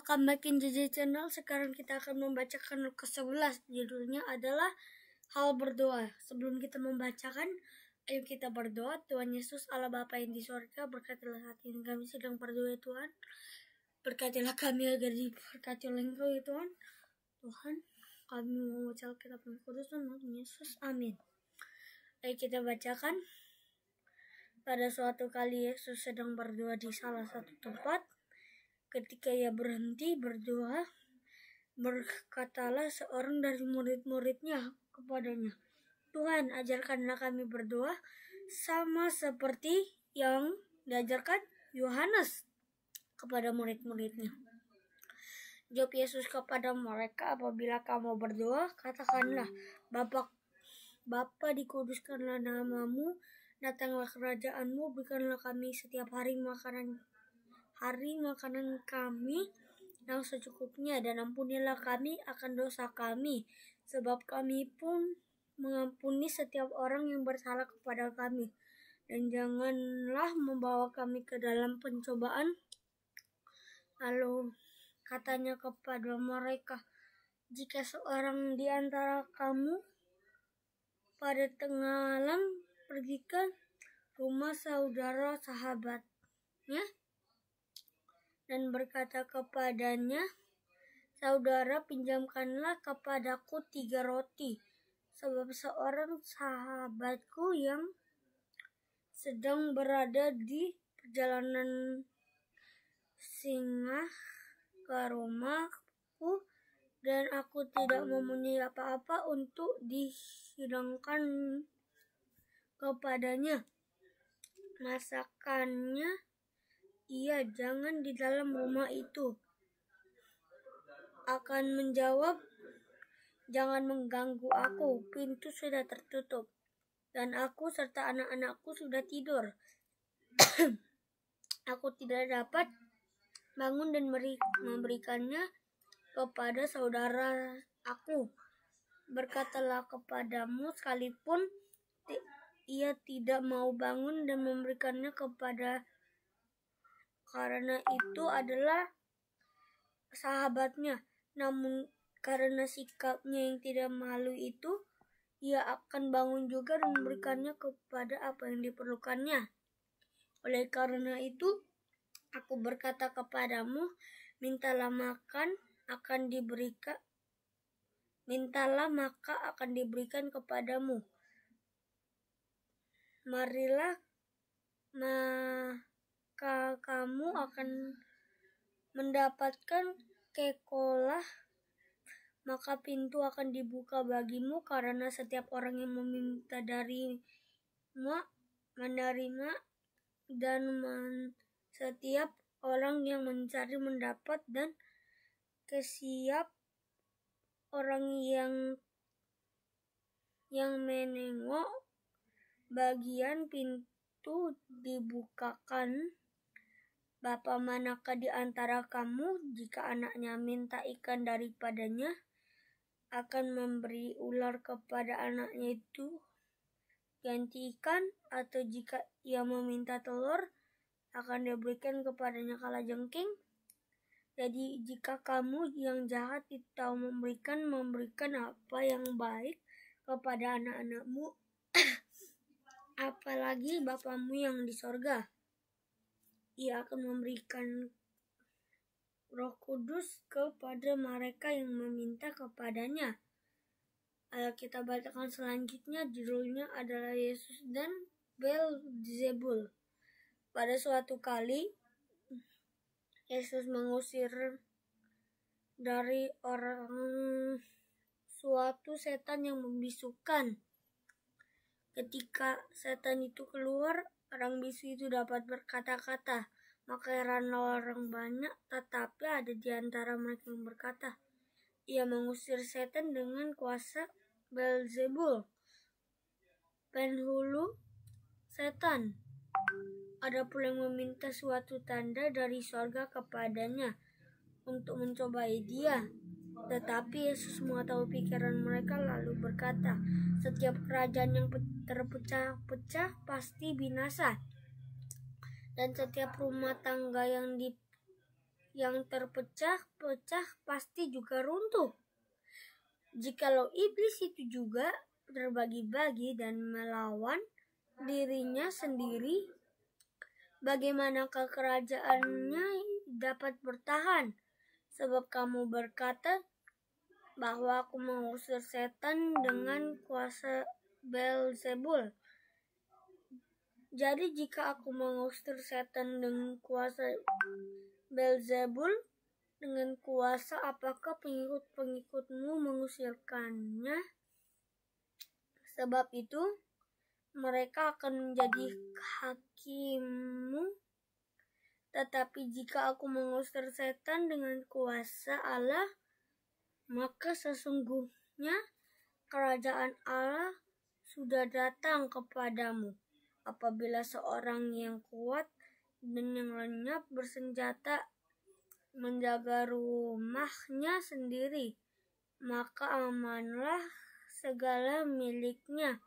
welcome back in JJ Channel. Sekarang kita akan membacakan ke 11 Judulnya adalah Hal Berdoa. Sebelum kita membacakan, ayo kita berdoa. Tuhan Yesus Allah Bapa yang di surga berkatilah hati ini kami sedang berdoa Tuhan. Berkatilah kami agar diberkati oleh Engkau ya Tuhan. Tuhan, kami mengucap kita kudus Tuhan Yesus. Amin. Ayo kita bacakan. Pada suatu kali Yesus sedang berdoa di salah satu tempat Ketika ia berhenti berdoa, berkatalah seorang dari murid-muridnya kepadanya, Tuhan, ajarkanlah kami berdoa sama seperti yang diajarkan Yohanes kepada murid-muridnya. Jawab Yesus kepada mereka, apabila kamu berdoa, katakanlah, Bapak, Bapa dikuduskanlah namamu, datanglah kerajaanmu, berikanlah kami setiap hari makanan hari makanan kami yang secukupnya dan ampunilah kami akan dosa kami sebab kami pun mengampuni setiap orang yang bersalah kepada kami dan janganlah membawa kami ke dalam pencobaan lalu katanya kepada mereka jika seorang di antara kamu pada tengah malam pergi ke rumah saudara sahabatnya dan berkata kepadanya, Saudara pinjamkanlah kepadaku tiga roti, sebab seorang sahabatku yang sedang berada di perjalanan singa ke rumahku dan aku tidak mempunyai apa-apa untuk dihidangkan kepadanya. Masakannya Iya, jangan di dalam rumah itu. Akan menjawab, jangan mengganggu aku, pintu sudah tertutup. Dan aku serta anak-anakku sudah tidur. aku tidak dapat bangun dan memberikannya kepada saudara aku. Berkatalah kepadamu sekalipun ia tidak mau bangun dan memberikannya kepada karena itu adalah sahabatnya. Namun karena sikapnya yang tidak malu itu, ia akan bangun juga dan memberikannya kepada apa yang diperlukannya. Oleh karena itu, aku berkata kepadamu, mintalah makan akan diberikan mintalah maka akan diberikan kepadamu. Marilah ma akan mendapatkan kekolah, maka pintu akan dibuka bagimu karena setiap orang yang meminta darimu menerima dan men setiap orang yang mencari mendapat dan kesiap orang yang yang menengok bagian pintu dibukakan Bapak manakah di antara kamu jika anaknya minta ikan daripadanya akan memberi ular kepada anaknya itu ganti ikan atau jika ia meminta telur akan diberikan kepadanya kala jengking? Jadi jika kamu yang jahat itu memberikan memberikan apa yang baik kepada anak-anakmu apalagi bapamu yang di sorga ia akan memberikan roh kudus kepada mereka yang meminta kepadanya. Kita bacaan selanjutnya judulnya adalah Yesus dan Belzebul. Pada suatu kali, Yesus mengusir dari orang suatu setan yang membisukan Ketika setan itu keluar, orang bisu itu dapat berkata-kata. Maka heranlah orang banyak, tetapi ada di antara mereka yang berkata, ia mengusir setan dengan kuasa Belzebul, penhulu setan. Ada pula yang meminta suatu tanda dari sorga kepadanya untuk mencobai dia. Tetapi Yesus mengetahui pikiran mereka lalu berkata, setiap kerajaan yang terpecah-pecah pasti binasa. Dan setiap rumah tangga yang di yang terpecah-pecah pasti juga runtuh. Jikalau iblis itu juga terbagi-bagi dan melawan dirinya sendiri, bagaimanakah kerajaannya dapat bertahan? Sebab kamu berkata, bahwa aku mengusir setan dengan kuasa Belzebul. Jadi jika aku mengusir setan dengan kuasa Belzebul, dengan kuasa apakah pengikut-pengikutmu mengusirkannya? Sebab itu, mereka akan menjadi hakimmu. Tetapi jika aku mengusir setan dengan kuasa Allah, maka sesungguhnya kerajaan Allah sudah datang kepadamu. Apabila seorang yang kuat dan yang lenyap bersenjata menjaga rumahnya sendiri, maka amanlah segala miliknya.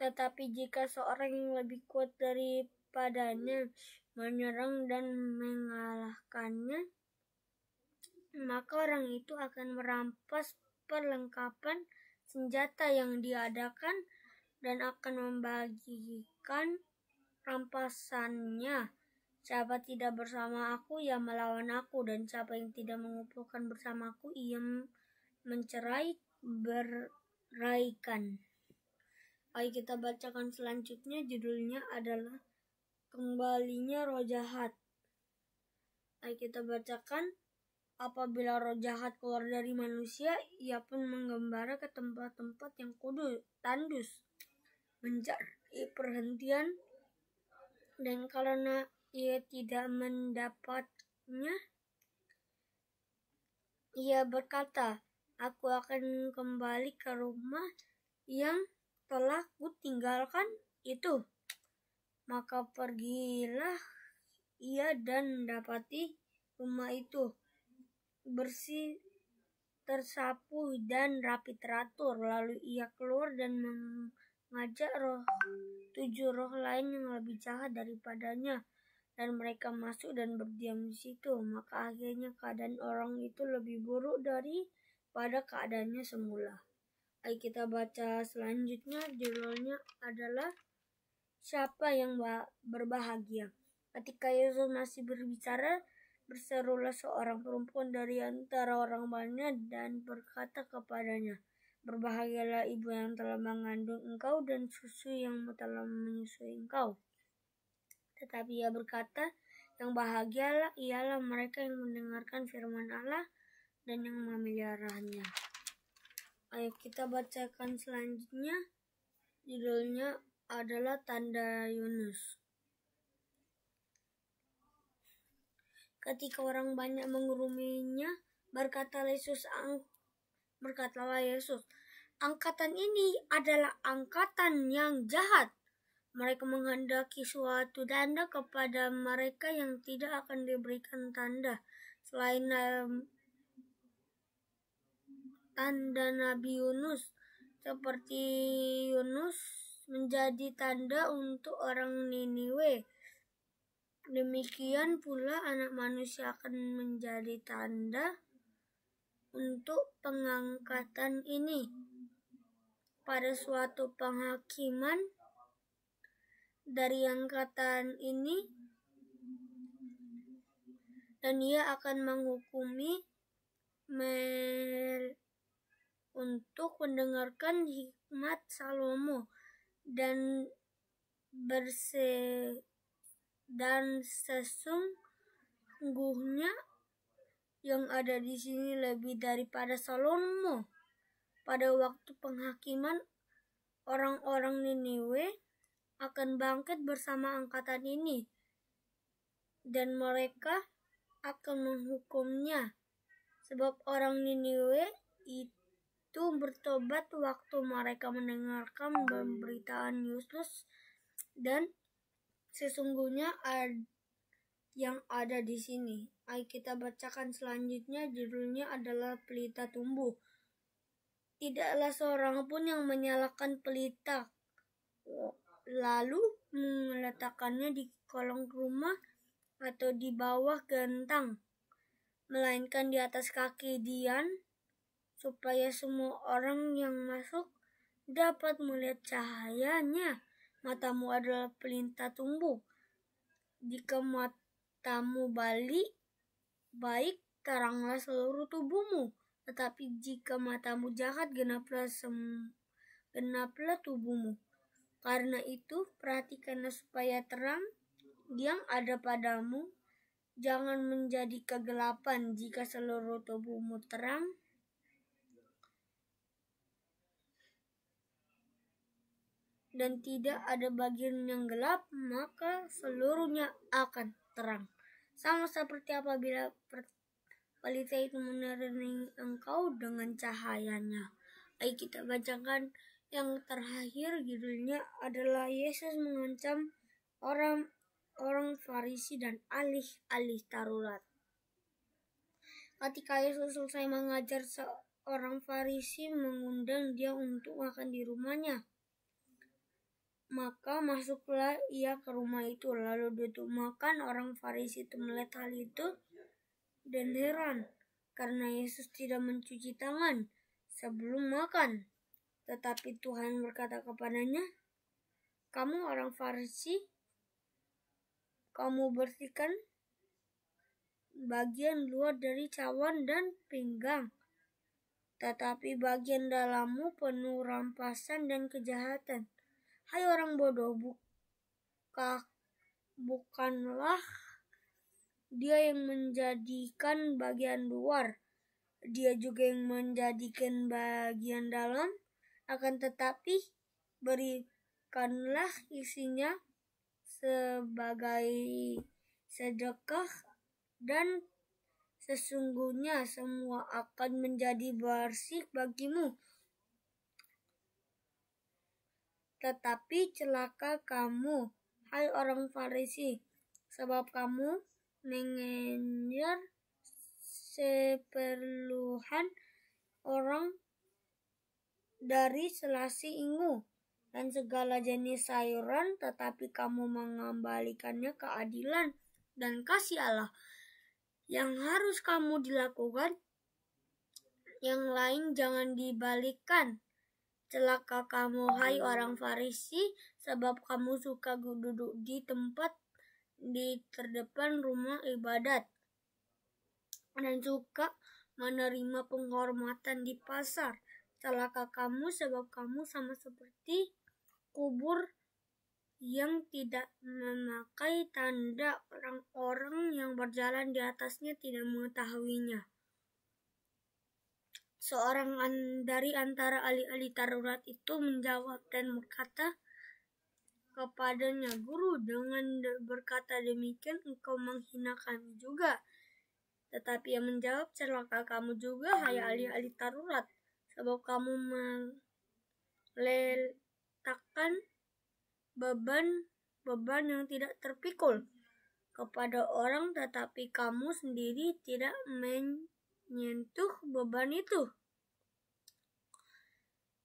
Tetapi jika seorang yang lebih kuat daripadanya menyerang dan mengalahkannya, maka orang itu akan merampas perlengkapan senjata yang diadakan dan akan membagikan rampasannya. Siapa tidak bersama aku, ia melawan aku, dan siapa yang tidak mengumpulkan bersama aku, ia mencerai beraikan. Ayo kita bacakan selanjutnya, judulnya adalah Kembalinya roh jahat. Ayo kita bacakan Apabila roh jahat keluar dari manusia, ia pun menggembara ke tempat-tempat yang kudus, tandus, mencari perhentian, dan karena ia tidak mendapatnya, ia berkata, aku akan kembali ke rumah yang telah kutinggalkan itu. Maka pergilah ia dan dapati rumah itu bersih, tersapu, dan rapi teratur. Lalu ia keluar dan mengajak roh tujuh roh lain yang lebih jahat daripadanya. Dan mereka masuk dan berdiam di situ. Maka akhirnya keadaan orang itu lebih buruk daripada keadaannya semula. Ayo kita baca selanjutnya judulnya adalah Siapa yang berbahagia? Ketika Yesus masih berbicara, Berserulah seorang perempuan dari antara orang banyak dan berkata kepadanya, Berbahagialah ibu yang telah mengandung engkau dan susu yang telah menyusui engkau. Tetapi ia berkata, yang bahagialah ialah mereka yang mendengarkan firman Allah dan yang memeliharanya. Ayo kita bacakan selanjutnya. Judulnya adalah Tanda Yunus. Ketika orang banyak menguruminya, berkata Yesus, ang, berkatalah Yesus, angkatan ini adalah angkatan yang jahat. Mereka menghendaki suatu tanda kepada mereka yang tidak akan diberikan tanda. Selain tanda Nabi Yunus, seperti Yunus menjadi tanda untuk orang Niniwe. Demikian pula anak manusia akan menjadi tanda untuk pengangkatan ini. Pada suatu penghakiman dari angkatan ini, dan ia akan menghukumi Mel untuk mendengarkan hikmat Salomo dan berse dan sesungguhnya yang ada di sini lebih daripada Salomo. Pada waktu penghakiman, orang-orang Niniwe akan bangkit bersama angkatan ini, dan mereka akan menghukumnya, sebab orang Niniwe itu bertobat waktu mereka mendengarkan pemberitaan Yesus dan Sesungguhnya ad, yang ada di sini. Ayo kita bacakan selanjutnya judulnya adalah Pelita Tumbuh. Tidaklah seorang pun yang menyalakan pelita lalu meletakkannya di kolong rumah atau di bawah gentang, melainkan di atas kaki Dian, supaya semua orang yang masuk dapat melihat cahayanya matamu adalah pelintah tumbuh. Jika matamu balik, baik teranglah seluruh tubuhmu. Tetapi jika matamu jahat, genaplah, sem genaplah tubuhmu. Karena itu, perhatikanlah supaya terang yang ada padamu. Jangan menjadi kegelapan jika seluruh tubuhmu terang dan tidak ada bagian yang gelap, maka seluruhnya akan terang. Sama seperti apabila pelita itu menerangi engkau dengan cahayanya. Ayo kita bacakan yang terakhir judulnya adalah Yesus mengancam orang orang Farisi dan alih-alih tarurat. Ketika Yesus selesai mengajar seorang Farisi mengundang dia untuk makan di rumahnya. Maka masuklah ia ke rumah itu, lalu makan orang Farisi itu melihat hal itu dan heran, karena Yesus tidak mencuci tangan sebelum makan. Tetapi Tuhan berkata kepadanya, "Kamu orang Farisi, kamu bersihkan bagian luar dari cawan dan pinggang, tetapi bagian dalammu penuh rampasan dan kejahatan." Hai orang bodoh, buka, bukanlah dia yang menjadikan bagian luar, dia juga yang menjadikan bagian dalam, akan tetapi berikanlah isinya sebagai sedekah dan sesungguhnya semua akan menjadi bersih bagimu. Tetapi celaka kamu, hai orang Farisi, sebab kamu mengejar seperluhan orang dari selasi ingu dan segala jenis sayuran, tetapi kamu mengembalikannya keadilan dan kasih Allah. Yang harus kamu dilakukan, yang lain jangan dibalikan. Celaka kamu, hai orang Farisi, sebab kamu suka duduk di tempat di terdepan rumah ibadat dan suka menerima penghormatan di pasar. Celaka kamu, sebab kamu sama seperti kubur yang tidak memakai tanda orang-orang yang berjalan di atasnya tidak mengetahuinya. Seorang dari antara ahli-ahli tarurat itu menjawab dan berkata kepadanya, Guru, dengan berkata demikian engkau menghina kami juga. Tetapi yang menjawab, celaka kamu juga, hai ahli-ahli tarurat, sebab kamu meletakkan beban beban yang tidak terpikul kepada orang tetapi kamu sendiri tidak men nyentuh beban itu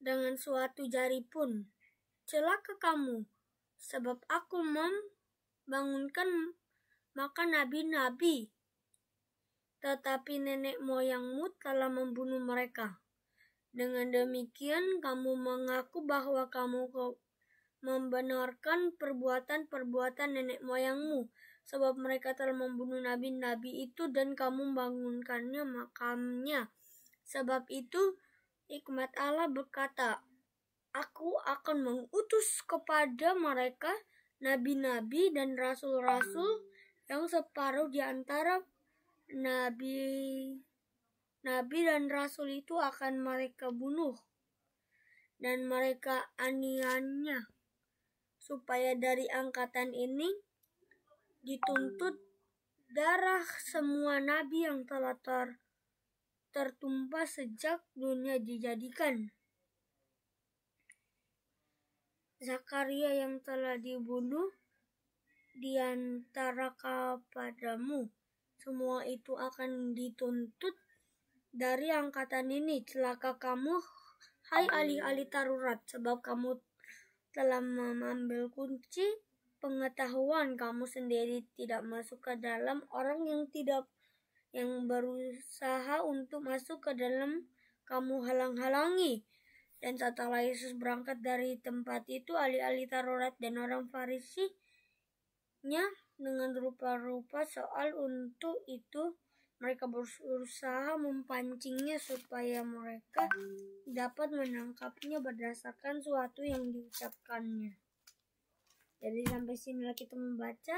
dengan suatu jari pun. Celaka kamu, sebab aku membangunkan makan nabi-nabi. Tetapi nenek moyangmu telah membunuh mereka. Dengan demikian, kamu mengaku bahwa kamu membenarkan perbuatan-perbuatan nenek moyangmu, sebab mereka telah membunuh nabi-nabi itu dan kamu membangunkannya makamnya. Sebab itu hikmat Allah berkata, Aku akan mengutus kepada mereka nabi-nabi dan rasul-rasul yang separuh di antara nabi Nabi dan Rasul itu akan mereka bunuh dan mereka aniannya supaya dari angkatan ini dituntut darah semua nabi yang telah ter, tertumpah sejak dunia dijadikan. Zakaria yang telah dibunuh diantara kepadamu. Semua itu akan dituntut dari angkatan ini. Celaka kamu, hai alih-alih tarurat, sebab kamu telah mengambil kunci pengetahuan kamu sendiri tidak masuk ke dalam orang yang tidak yang berusaha untuk masuk ke dalam kamu halang-halangi. Dan setelah Yesus berangkat dari tempat itu, alih-alih tarurat dan orang Farisi nya dengan rupa-rupa soal untuk itu, mereka berusaha mempancingnya supaya mereka dapat menangkapnya berdasarkan suatu yang diucapkannya. Jadi sampai sini lah kita membaca.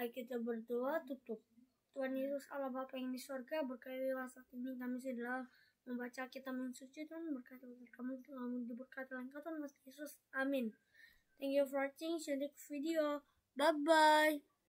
Ayo kita berdoa tutup. Tuhan Yesus Allah Bapa yang di surga berkatilah saat ini kami sudah membaca kita mensuci dan berkatilah kamu kamu diberkati langkah Tuhan Yesus. Amin. Thank you for watching share next video. Bye bye.